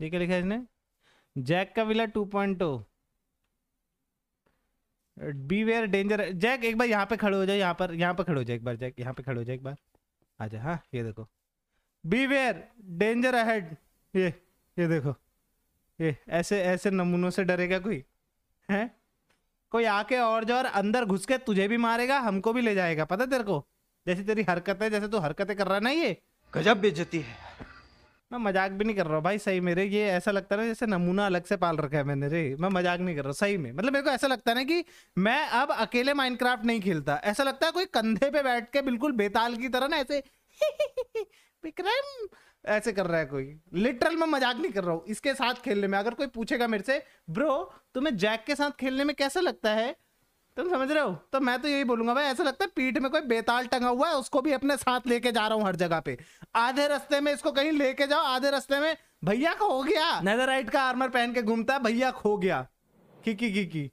ये क्या लिखा है इसने जैक का विला to point to beware danger Jack एक बार यहाँ पे खड़े हो जाए यहाँ पर यहाँ पर खड़े हो जाए एक बार जैक यहाँ पे खड़े हो जाए एक बार आ जाए हाँ ये देखो बी वेयर डेंजर अहेड ये ये देखो ये ऐसे ऐसे नमूनों से डरेगा कोई है कोई आके और जो और अंदर घुस के तुझे भी मारेगा हमको भी ले जाएगा पता तेरे को जैसे तेरी हरकत है जैसे तू हरकतें कर रहा ना ये गजब बेचती है मैं मजाक भी नहीं कर रहा हूँ भाई सही मेरे ये ऐसा लगता है जैसे नमूना अलग से पाल रखा है मैंने रे मैं मजाक नहीं कर रहा सही में मतलब मेरे को ऐसा लगता है ना कि मैं अब अकेले माइनक्राफ्ट नहीं खेलता ऐसा लगता है कोई कंधे पे बैठ के बिल्कुल बेताल की तरह ना ऐसे विक्रम ऐसे कर रहा है कोई लिटरल मैं मजाक नहीं कर रहा हूँ इसके साथ खेलने में अगर कोई पूछेगा मेरे से ब्रो तुम्हें जैक के साथ खेलने में कैसा लगता है तुम समझ रहे हो तो मैं तो यही बोलूंगा भाई ऐसा लगता है पीठ में कोई बेताल टंगा हुआ है उसको भी अपने साथ लेके जा रहा हूँ हर जगह पे आधे रास्ते में इसको कहीं लेके जाओ आधे रास्ते में भैया खो गया राइट का आर्मर पहन के घूमता है भैया खो गया की की की की